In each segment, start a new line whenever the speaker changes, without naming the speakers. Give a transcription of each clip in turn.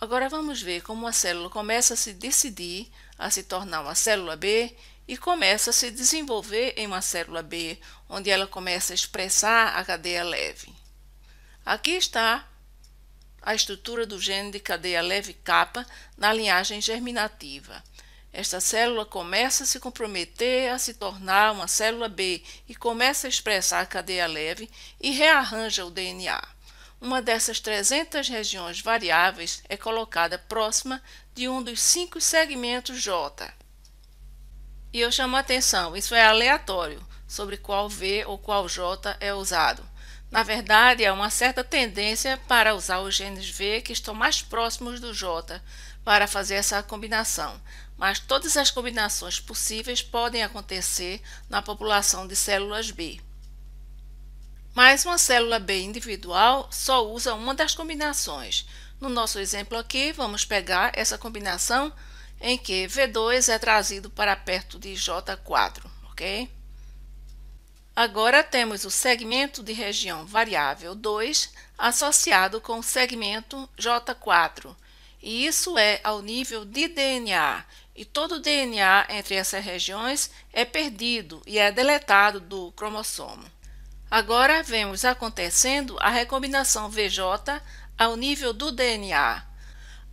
Agora vamos ver como uma célula começa a se decidir a se tornar uma célula B e começa a se desenvolver em uma célula B, onde ela começa a expressar a cadeia leve. Aqui está a estrutura do gene de cadeia leve K na linhagem germinativa. Esta célula começa a se comprometer a se tornar uma célula B e começa a expressar a cadeia leve e rearranja o DNA. Uma dessas 300 regiões variáveis é colocada próxima de um dos cinco segmentos J. E eu chamo a atenção, isso é aleatório, sobre qual V ou qual J é usado. Na verdade, há uma certa tendência para usar os genes V que estão mais próximos do J para fazer essa combinação, mas todas as combinações possíveis podem acontecer na população de células B. Mas uma célula B individual só usa uma das combinações. No nosso exemplo aqui, vamos pegar essa combinação em que V2 é trazido para perto de J4, ok? Agora temos o segmento de região variável 2 associado com o segmento J4, e isso é ao nível de DNA, e todo o DNA entre essas regiões é perdido e é deletado do cromossomo. Agora vemos acontecendo a recombinação VJ ao nível do DNA.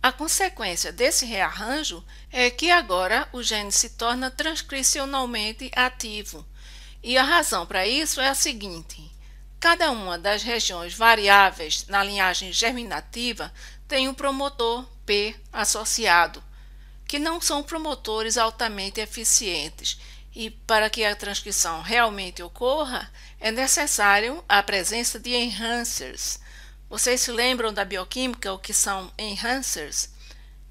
A consequência desse rearranjo é que agora o gene se torna transcricionalmente ativo. E a razão para isso é a seguinte: cada uma das regiões variáveis na linhagem germinativa tem um promotor P associado, que não são promotores altamente eficientes e para que a transcrição realmente ocorra, é necessário a presença de enhancers. Vocês se lembram da bioquímica, o que são enhancers?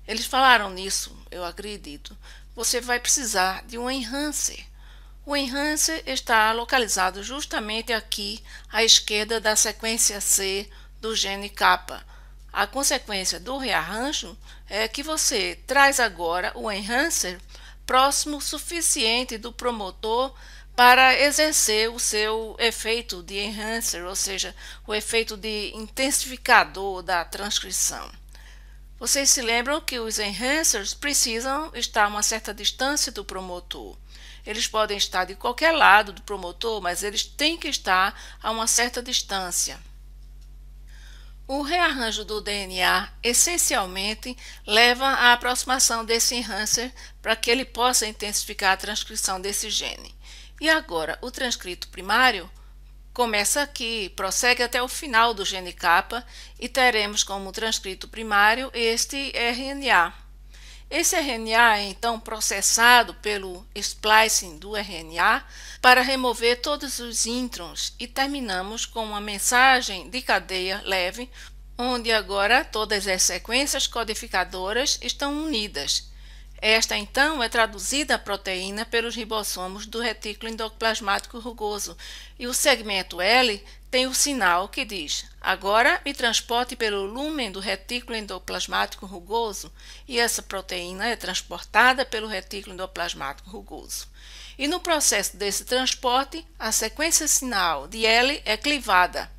Eles falaram nisso, eu acredito. Você vai precisar de um enhancer. O enhancer está localizado justamente aqui à esquerda da sequência C do gene K. A consequência do rearranjo é que você traz agora o enhancer próximo suficiente do promotor para exercer o seu efeito de enhancer, ou seja, o efeito de intensificador da transcrição. Vocês se lembram que os enhancers precisam estar a uma certa distância do promotor. Eles podem estar de qualquer lado do promotor, mas eles têm que estar a uma certa distância. O rearranjo do DNA essencialmente leva à aproximação desse enhancer para que ele possa intensificar a transcrição desse gene. E agora, o transcrito primário começa aqui, prossegue até o final do gene capa e teremos como transcrito primário este RNA. Esse RNA é então processado pelo splicing do RNA para remover todos os introns e terminamos com uma mensagem de cadeia leve, onde agora todas as sequências codificadoras estão unidas esta, então, é traduzida a proteína pelos ribossomos do retículo endoplasmático rugoso e o segmento L tem o sinal que diz agora me transporte pelo lumen do retículo endoplasmático rugoso e essa proteína é transportada pelo retículo endoplasmático rugoso. E no processo desse transporte, a sequência sinal de L é clivada.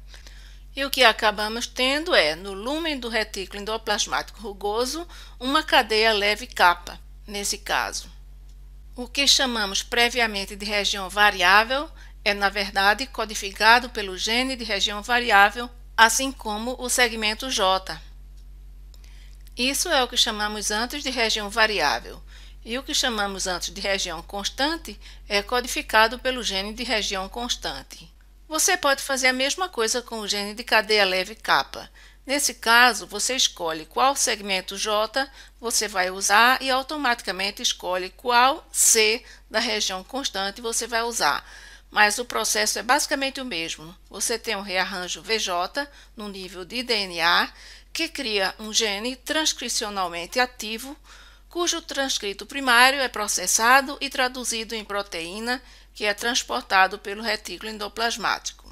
E o que acabamos tendo é, no lumen do retículo endoplasmático rugoso, uma cadeia leve capa nesse caso. O que chamamos previamente de região variável é, na verdade, codificado pelo gene de região variável, assim como o segmento J. Isso é o que chamamos antes de região variável, e o que chamamos antes de região constante é codificado pelo gene de região constante. Você pode fazer a mesma coisa com o gene de cadeia leve K, Nesse caso, você escolhe qual segmento J você vai usar e automaticamente escolhe qual C da região constante você vai usar. Mas o processo é basicamente o mesmo. Você tem um rearranjo VJ no nível de DNA que cria um gene transcricionalmente ativo, cujo transcrito primário é processado e traduzido em proteína que é transportado pelo retículo endoplasmático.